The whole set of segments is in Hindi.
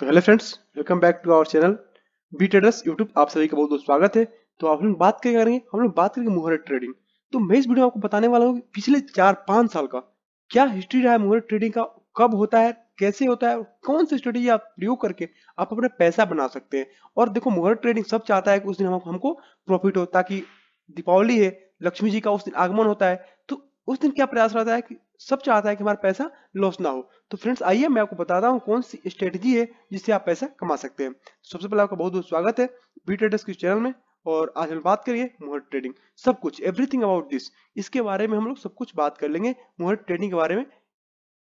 तो hello friends welcome back to our channel B traders YouTube आप सभी का बहुत बहुत स्वागत है तो आप लोग बात क्या करेंगे हम लोग बात करेंगे मुहरत ट्रेडिंग तो मैं इस वीडियो में आपको बताने वाला हूँ पिछले चार पांच साल का क्या हिस्ट्री रहा है मुहरत ट्रेडिंग का कब होता है कैसे होता है कौन सी स्ट्रेटेजी आप प्रयोग करके आप अपना पैसा बना सकते हैं और देखो मुहरत ट्रेडिंग सब चाहता है कि उस दिन हम, हमको प्रॉफिट हो ताकि दीपावली है लक्ष्मी जी का उस दिन आगमन होता है उस दिन क्या प्रयास रहता है कि सब चाहता है कि हमारा पैसा लॉस ना हो तो फ्रेंड्स आइए मैं आपको बताता हूँ कौन सी स्ट्रेटजी है जिससे आप पैसा कमा सकते हैं सबसे पहले आपका बहुत बहुत स्वागत है बी ट्रेडर्स के चैनल में और आज हम बात करिए मोहर ट्रेडिंग सब कुछ एवरीथिंग अबाउट दिस इसके बारे में हम लोग सब कुछ बात कर लेंगे मोहर ट्रेडिंग के बारे में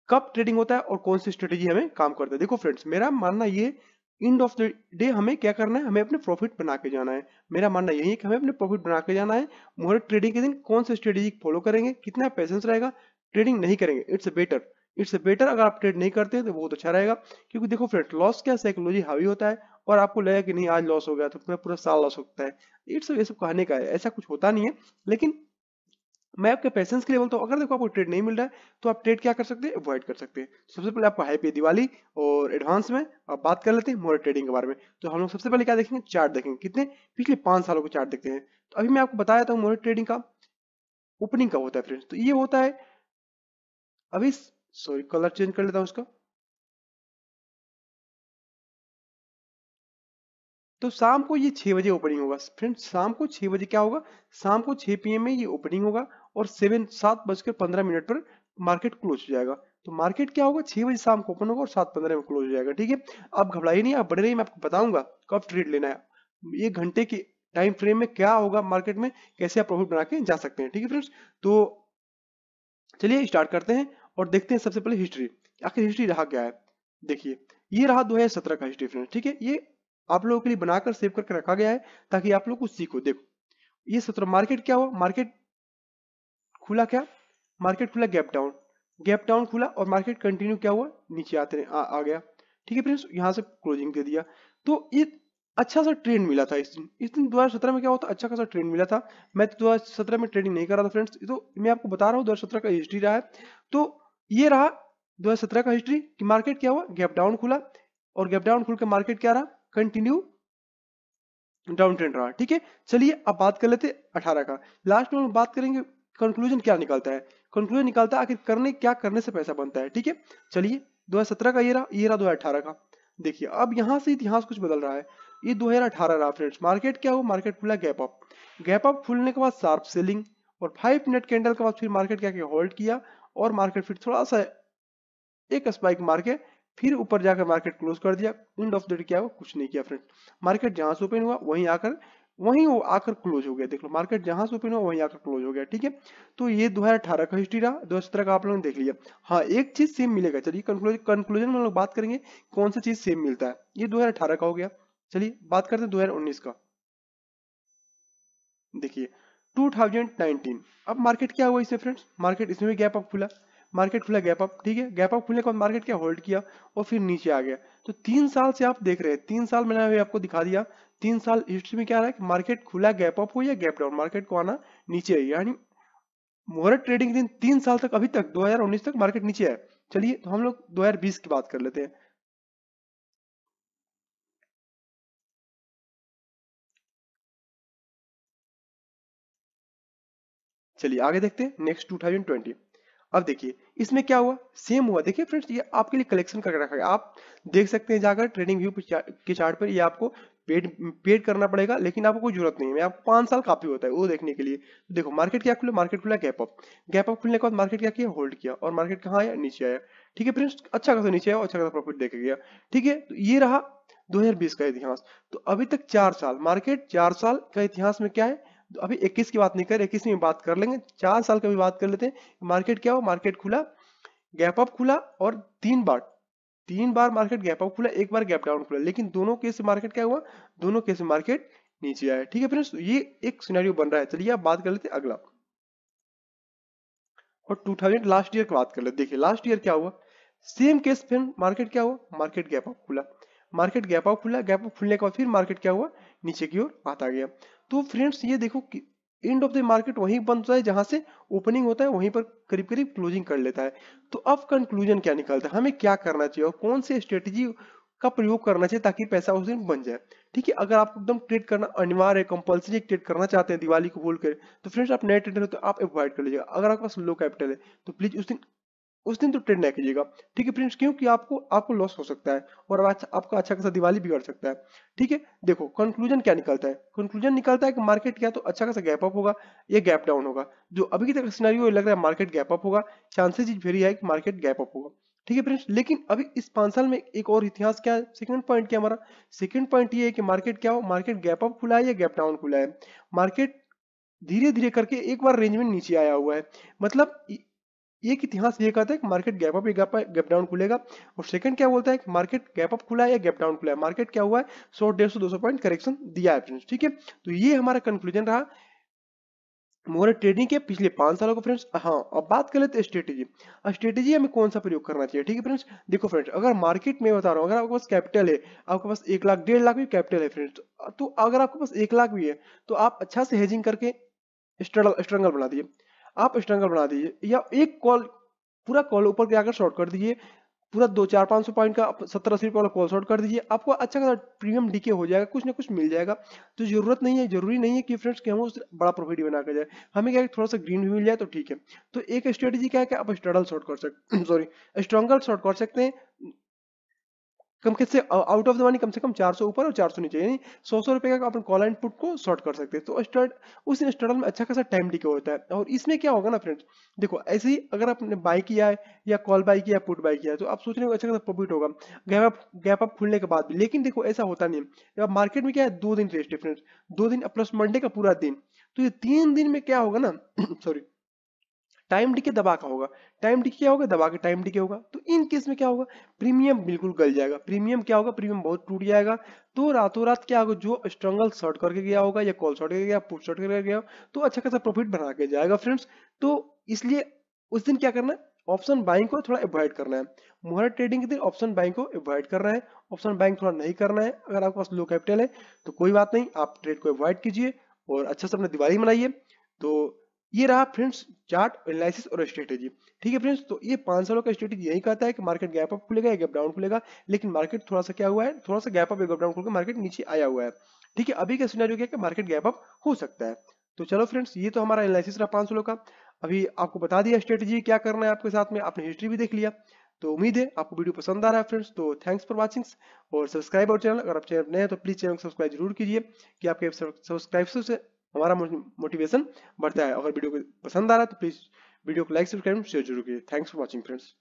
कब ट्रेडिंग होता है और कौन सी स्ट्रेटेजी हमें काम करता है देखो फ्रेंड्स मेरा मानना ये एंड ऑफ द डे हमें क्या करना है हमें अपने प्रॉफिट बना के जाना है मेरा मानना यही है कि हमें अपने प्रॉफिट बना के जाना है मोहर ट्रेडिंग के दिन कौन सा स्ट्रेटेजी फॉलो करेंगे कितना पैसेंस रहेगा ट्रेडिंग नहीं करेंगे इट्स बेटर इट्स बेटर अगर आप ट्रेड नहीं करते तो बहुत अच्छा रहेगा क्योंकि देखो फ्रेंड लॉस क्या साइकोलॉजी हावी होता है और आपको लगेगा कि नहीं आज लॉस हो गया तो पूरा साल लॉस हो सकता है इट्स ये सब कहने का है ऐसा कुछ होता नहीं है लेकिन मैं आपके पेशेंस के लिए बोलता हूँ अगर देखो आपको ट्रेड नहीं मिल रहा है तो आप ट्रेड क्या कर सकते हैं अवॉइड कर सकते हैं सबसे पहले आपको हाई पे दिवाली और एडवांस में आप बात कर लेते हैं मोर ट्रेडिंग के बारे में तो हम लोग सबसे पहले क्या देखेंगे चार्ट देखेंगे कितने पिछले पांच सालों को चार्ट देखते हैं तो अभी मैं आपको बताया था मोर ट्रेडिंग का ओपनिंग कब होता है फ्रेंड्स तो ये होता है अभी सॉरी कलर चेंज कर लेता हूँ उसका तो शाम को ये छह बजे ओपनिंग होगा फ्रेंड्स शाम को छह बजे क्या होगा शाम को छह पीएम में ये ओपनिंग होगा और सेवन सात बजकर पंद्रह मिनट पर मार्केट क्लोज हो जाएगा तो मार्केट क्या होगा छह बजे शाम को ओपन होगा और सात पंद्रह में क्लोज हो जाएगा ठीक है आप घबराइए नहीं आप बड़े नहीं मैं आपको बताऊंगा कब ट्रेड लेना है एक घंटे के टाइम फ्रेम में क्या होगा मार्केट में कैसे आप प्रॉफिट बना के जा सकते हैं ठीक है फ्रेंड्स तो चलिए स्टार्ट करते हैं और देखते हैं सबसे पहले हिस्ट्री आखिर हिस्ट्री रहा क्या है देखिए ये रहा सत्रह का हिस्ट्री फ्रेंड्स ठीक है ये आप लोगों के लिए बनाकर सेव करके रखा गया है ताकि आप लोग कुछ सीखो देखो ये सत्रह मार्केट क्या हुआ मार्केट खुला क्या मार्केट खुला गैप डाउन गैप डाउन खुला और मार्केट कंटिन्यू क्या हुआ नीचे आते आ, आ गया ठीक है फ्रेंड्स यहाँ से क्लोजिंग दे दिया तो ये अच्छा सा ट्रेंड मिला था इस दिन इस दिन 2017 में क्या होता अच्छा खासा ट्रेंड मिला था मैं तो दो में ट्रेडिंग नहीं कर रहा था फ्रेंड्स तो मैं आपको बता रहा हूँ दो का हिस्ट्री रहा है तो ये रहा दो का हिस्ट्री कि मार्केट क्या हुआ गैप डाउन खुला और गैप डाउन खुल के मार्केट क्या रहा कंटिन्यू डाउन ट्रेंड रहा ठीक है चलिए अब बात कर लेते 18 का लास्ट में हम बात करेंगे कंक्लूजन क्या निकलता है कंक्लूजन निकलता है आखिर करने क्या करने से पैसा बनता है ठीक है चलिए 2017 का ये रहा ये रहा 2018 का देखिए अब यहाँ से इतिहास कुछ बदल रहा है ये 2018 रहा फ्रेंड्स मार्केट क्या हुआ मार्केट खुला गैप अप गैप अप खुलने के बाद शार्प सेलिंग और फाइव मिनट कैंडल के बाद फिर मार्केट क्या किया होल्ड किया और मार्केट फिर थोड़ा सा एक स्पाइक मार के फिर ऊपर जाकर मार्केट क्लोज कर दिया एंड ऑफ द डे क्या हुआ कुछ नहीं किया फ्रेंड मार्केट जहां से ओपन हुआ वहीं आकर वहीं वो आकर क्लोज हो गया देख लो मार्केट जहां से ओपन हुआ वहीं आकर क्लोज हो गया ठीक है तो ये दो अठारह का हिस्ट्री रहा दो का आप लोगों ने देख लिया हाँ एक चीज सेम मिलेगा चलिए कंक्लूजन में हम लोग बात करेंगे कौन सा चीज सेम मिलता है ये दो का हो गया चलिए बात करते हैं दो का देखिए 2019 अब मार्केट क्या हुआ इसमें फ्रेंड्स मार्केट इसमें भी गैप अप खुला मार्केट खुला गैप अप ठीक है गैप अप खुलने के बाद मार्केट क्या होल्ड किया और फिर नीचे आ गया तो तीन साल से आप देख रहे हैं तीन साल मैंने अभी आपको दिखा दिया तीन साल हिस्ट्री में क्या रहा है कि मार्केट खुला गैप अप हो या गैप डाउन मार्केट को आना नीचे यानी मुहूर्त ट्रेडिंग दिन तीन साल तक अभी तक 2019 तक मार्केट नीचे है चलिए तो हम लोग 2020 की बात कर लेते हैं चलिए आगे देखते हैं नेक्स्ट 2020 अब देखिए इसमें क्या हुआ सेम हुआ देखिए फ्रेंड्स ये आपके लिए कलेक्शन करके रखा गया आप देख सकते हैं जाकर ट्रेडिंग व्यू के चार्ट पर ये आपको पेड पेड करना पड़ेगा लेकिन आपको कोई जरूरत नहीं है आपको पांच साल काफी होता है वो देखने के लिए देखो मार्केट क्या खुला मार्केट खुला गैप अप गैप अप खुलने के बाद मार्केट क्या किया होल्ड किया और मार्केट कहाँ आया नीचे आया ठीक है फ्रेंड्स अच्छा खासा नीचे आया और अच्छा खासा प्रॉफिट देखा गया ठीक है तो ये रहा दो का इतिहास तो अभी तक चार साल मार्केट चार साल का इतिहास में क्या है अभी 21 की बात नहीं कर 21 में बात कर लेंगे चार साल का भी बात कर लेते हैं मार्केट क्या हुआ मार्केट खुला गैप अप खुला और तीन बार तीन बार मार्केट गैप अप खुला एक बार गैप डाउन खुला लेकिन दोनों केस में मार्केट क्या हुआ दोनों केस में मार्केट नीचे आया ठीक है फ्रेंड्स तो ये एक सिनेरियो बन रहा है चलिए आप बात कर लेते हैं अगला और 2000 लास्ट ईयर की बात कर लेते देखिए लास्ट ईयर क्या हुआ सेम केस फ्रेंड मार्केट क्या हुआ मार्केट गैप अप खुला मार्केट गैप अप खुला गैप अप खुलने के बाद फिर मार्केट क्या हुआ नीचे की ओर आता गया तो फ्रेंड्स ये देखो कि एंड ऑफ द मार्केट वहीं बनता है जहां से ओपनिंग होता है वहीं पर करीब करीब क्लोजिंग कर लेता है तो अब कंक्लूजन क्या निकलता है हमें क्या करना चाहिए और कौन सी स्ट्रेटेजी का प्रयोग करना चाहिए ताकि पैसा उस दिन बन जाए ठीक है अगर आपको एकदम ट्रेड करना अनिवार्य है कंपलसरी ट्रेड करना चाहते हैं दिवाली को बोलकर कर तो फ्रेंड्स आप नए ट्रेडर हो तो आप अवॉइड कर लीजिएगा अगर आपके पास लो कैपिटल है तो प्लीज उस दिन उस दिन तो ट्रेड ना कीजिएगा ठीक है फ्रेंड्स क्योंकि आपको आपको लॉस हो सकता है और अच्छा, आपका अच्छा खासा दिवाली बिगड़ सकता है ठीक है देखो कंक्लूजन क्या निकलता है कंक्लूजन निकलता है कि मार्केट क्या तो अच्छा खासा गैप अप होगा या गैप डाउन होगा जो अभी की तक सिनारियो लग रहा है मार्केट गैप अप होगा चांसेज इज वेरी हाई कि मार्केट गैप अप होगा ठीक है फ्रेंड्स लेकिन अभी इस पांच साल में एक और इतिहास क्या है सेकंड पॉइंट क्या हमारा सेकंड पॉइंट ये है कि मार्केट क्या हो मार्केट गैप अप खुला है या गैप डाउन खुला है मार्केट धीरे धीरे करके एक बार रेंज में नीचे आया हुआ है मतलब एक इतिहास ये कहता है कि मार्केट गैप अप या गैप डाउन खुलेगा और सेकंड क्या बोलता है कि मार्केट गैप अप खुला है या गैप डाउन खुला है मार्केट क्या हुआ है सौ डेढ़ सौ दो सौ पॉइंट करेक्शन दिया है फ्रेंड्स ठीक है तो ये हमारा कंक्लूजन रहा मोर ट्रेडिंग के पिछले पांच सालों को फ्रेंड्स हाँ अब बात कर लेते हैं स्ट्रेटेजी स्ट्रेटेजी हमें कौन सा प्रयोग करना चाहिए ठीक है फ्रेंड्स देखो फ्रेंड्स अगर मार्केट में बता रहा हूँ अगर आपके पास कैपिटल है आपके पास एक लाख डेढ़ लाख भी कैपिटल है फ्रेंड्स तो अगर आपके पास एक लाख भी है तो आप अच्छा से हेजिंग करके स्ट्रगल बना दिए आप स्ट्रंगल बना दीजिए या एक कॉल पूरा कॉल ऊपर के आकर शॉर्ट कर दीजिए पूरा दो चार पाँच सौ पॉइंट का सत्तर अस्सी रुपये वाला कॉल शॉर्ट कर दीजिए आपको अच्छा खासा प्रीमियम डीके हो जाएगा कुछ ना कुछ मिल जाएगा तो जरूरत नहीं है जरूरी नहीं है कि फ्रेंड्स कि हम उस बड़ा प्रॉफिट बना कर जाए हमें क्या थोड़ा सा ग्रीन भी मिल जाए तो ठीक है तो एक स्ट्रेटेजी क्या है कि आप स्ट्रगल शॉर्ट कर सकते सॉरी स्ट्रंगल शॉर्ट कर सकते हैं कम किससे आउट ऑफ द मनी कम से कम 400 ऊपर और 400 नीचे यानी सौ सौ रुपए का अपन कॉल एंड पुट को शॉर्ट कर सकते हैं तो स्टार्ट उस इंस्टॉल में अच्छा खासा टाइम डिके होता है और इसमें क्या होगा ना फ्रेंड्स देखो ऐसे ही अगर आपने बाय किया है या कॉल बाय किया पुट बाय किया है तो आप सोच रहे हो अच्छा खासा प्रॉफिट होगा गैप अप गैप अप खुलने के बाद भी लेकिन देखो ऐसा होता नहीं है मार्केट में क्या है दो दिन रेस्ट है फ्रेंड्स दो दिन प्लस मंडे का पूरा दिन तो ये तीन दिन में क्या होगा ना सॉरी टाइम डी के दबा का होगा टाइम डी क्या होगा दबा के टाइम डी के होगा तो इन केस में क्या होगा प्रीमियम बिल्कुल गल जाएगा प्रीमियम क्या होगा प्रीमियम बहुत टूट जाएगा तो रातों रात क्या होगा जो स्ट्रगल शॉर्ट करके गया होगा या कॉल शॉर्ट करके गया पुट शॉर्ट करके गया तो अच्छा खासा प्रॉफिट बना के जाएगा फ्रेंड्स तो इसलिए उस दिन क्या करना ऑप्शन बाइंग को थोड़ा अवॉइड करना है मोहरा ट्रेडिंग के दिन ऑप्शन बाइंग को अवॉइड करना है ऑप्शन बाइंग थोड़ा नहीं करना है अगर आपके पास लो कैपिटल है तो कोई बात नहीं आप ट्रेड को अवॉइड कीजिए और अच्छा से अपने दिवाली मनाइए तो ये रहा फ्रेंड्स चार्ट एनालिसिस और स्ट्रेटेजी ठीक है फ्रेंड्स तो ये पांच सालों का स्ट्रेटेजी यही कहता है कि मार्केट गैप अप खुलेगा गैप डाउन खुलेगा लेकिन मार्केट थोड़ा सा क्या हुआ है थोड़ा सा गैप अप गैप डाउन खुलकर मार्केट नीचे आया हुआ है ठीक है अभी का सिनेरियो क्या है कि मार्केट गैप अप हो सकता है तो चलो फ्रेंड्स ये तो हमारा एनालिसिस रहा पांच सालों का अभी आपको बता दिया स्ट्रेटेजी क्या करना है आपके साथ में आपने हिस्ट्री भी देख लिया तो उम्मीद है आपको वीडियो पसंद आ रहा है फ्रेंड्स तो थैंक्स फॉर वाचिंग और सब्सक्राइब और चैनल अगर आप चैनल नए हैं तो प्लीज चैनल को सब्सक्राइब जरूर कीजिए कि आपके सब्सक्राइब से हमारा मोटिवेशन बढ़ता है अगर वीडियो को पसंद आ रहा है तो प्लीज़ वीडियो को लाइक सब्सक्राइब शेयर जरूर कीजिए थैंक्स फॉर वॉचिंग फ्रेंड्स